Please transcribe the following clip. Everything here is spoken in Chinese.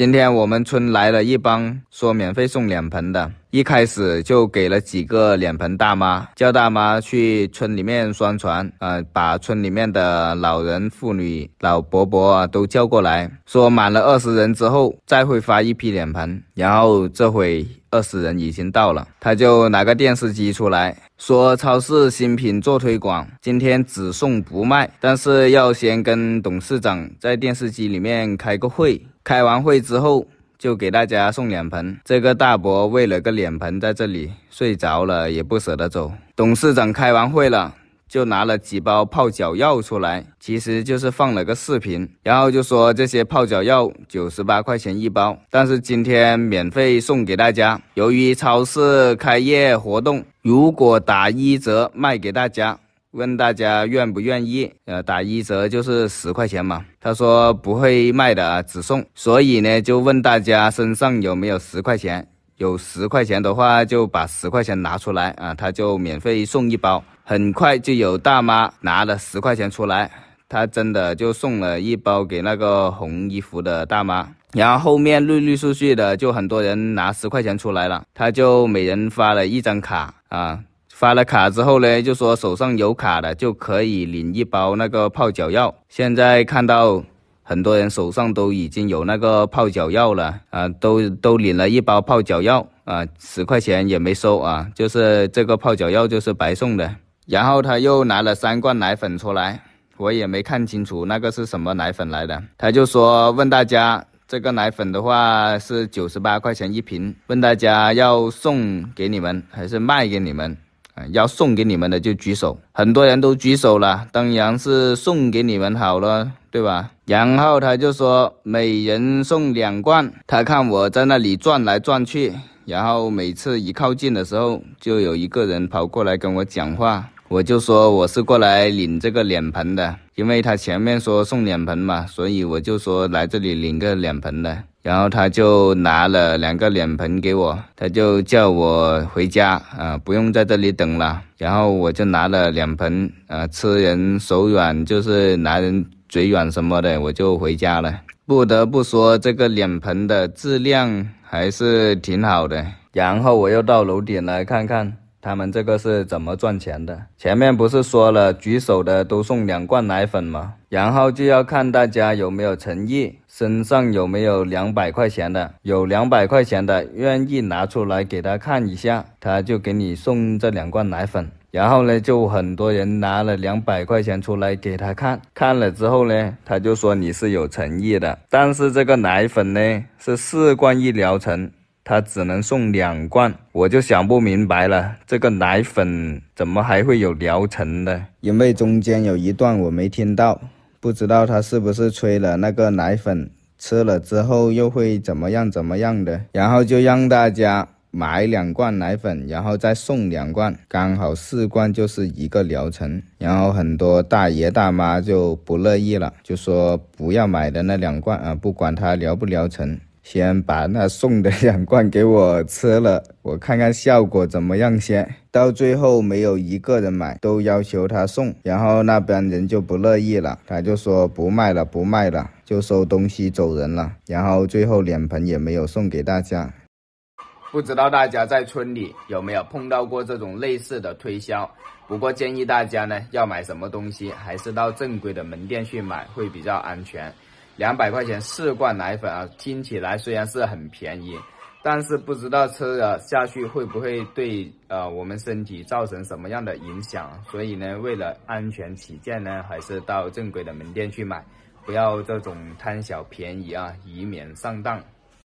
今天我们村来了一帮说免费送脸盆的，一开始就给了几个脸盆大妈，叫大妈去村里面宣传，呃，把村里面的老人、妇女、老伯伯啊都叫过来，说满了二十人之后再会发一批脸盆。然后这回二十人已经到了，他就拿个电视机出来，说超市新品做推广，今天只送不卖，但是要先跟董事长在电视机里面开个会。开完会之后，就给大家送脸盆。这个大伯为了个脸盆，在这里睡着了，也不舍得走。董事长开完会了，就拿了几包泡脚药出来，其实就是放了个视频，然后就说这些泡脚药九十八块钱一包，但是今天免费送给大家。由于超市开业活动，如果打一折卖给大家。问大家愿不愿意？呃，打一折就是十块钱嘛。他说不会卖的啊，只送。所以呢，就问大家身上有没有十块钱？有十块钱的话，就把十块钱拿出来啊，他就免费送一包。很快就有大妈拿了十块钱出来，他真的就送了一包给那个红衣服的大妈。然后后面陆陆续续的，就很多人拿十块钱出来了，他就每人发了一张卡啊。发了卡之后呢，就说手上有卡的就可以领一包那个泡脚药。现在看到很多人手上都已经有那个泡脚药了啊，都都领了一包泡脚药啊，十块钱也没收啊，就是这个泡脚药就是白送的。然后他又拿了三罐奶粉出来，我也没看清楚那个是什么奶粉来的。他就说问大家，这个奶粉的话是九十八块钱一瓶，问大家要送给你们还是卖给你们？要送给你们的就举手，很多人都举手了，当然是送给你们好了，对吧？然后他就说每人送两罐。他看我在那里转来转去，然后每次一靠近的时候，就有一个人跑过来跟我讲话。我就说我是过来领这个脸盆的，因为他前面说送脸盆嘛，所以我就说来这里领个脸盆的。然后他就拿了两个脸盆给我，他就叫我回家啊，不用在这里等了。然后我就拿了脸盆啊，吃人手软就是拿人嘴软什么的，我就回家了。不得不说，这个脸盆的质量还是挺好的。然后我又到楼顶来看看。他们这个是怎么赚钱的？前面不是说了举手的都送两罐奶粉吗？然后就要看大家有没有诚意，身上有没有两百块钱的。有两百块钱的，愿意拿出来给他看一下，他就给你送这两罐奶粉。然后呢，就很多人拿了两百块钱出来给他看，看了之后呢，他就说你是有诚意的。但是这个奶粉呢，是四罐一疗程。他只能送两罐，我就想不明白了，这个奶粉怎么还会有疗程的？因为中间有一段我没听到，不知道他是不是吹了那个奶粉吃了之后又会怎么样怎么样的，然后就让大家买两罐奶粉，然后再送两罐，刚好四罐就是一个疗程。然后很多大爷大妈就不乐意了，就说不要买的那两罐啊，不管他疗不疗程。先把那送的两罐给我吃了，我看看效果怎么样先。到最后没有一个人买，都要求他送，然后那边人就不乐意了，他就说不卖了，不卖了，就收东西走人了。然后最后脸盆也没有送给大家。不知道大家在村里有没有碰到过这种类似的推销？不过建议大家呢，要买什么东西还是到正规的门店去买，会比较安全。两百块钱四罐奶粉啊，听起来虽然是很便宜，但是不知道吃了下去会不会对呃我们身体造成什么样的影响？所以呢，为了安全起见呢，还是到正规的门店去买，不要这种贪小便宜啊，以免上当。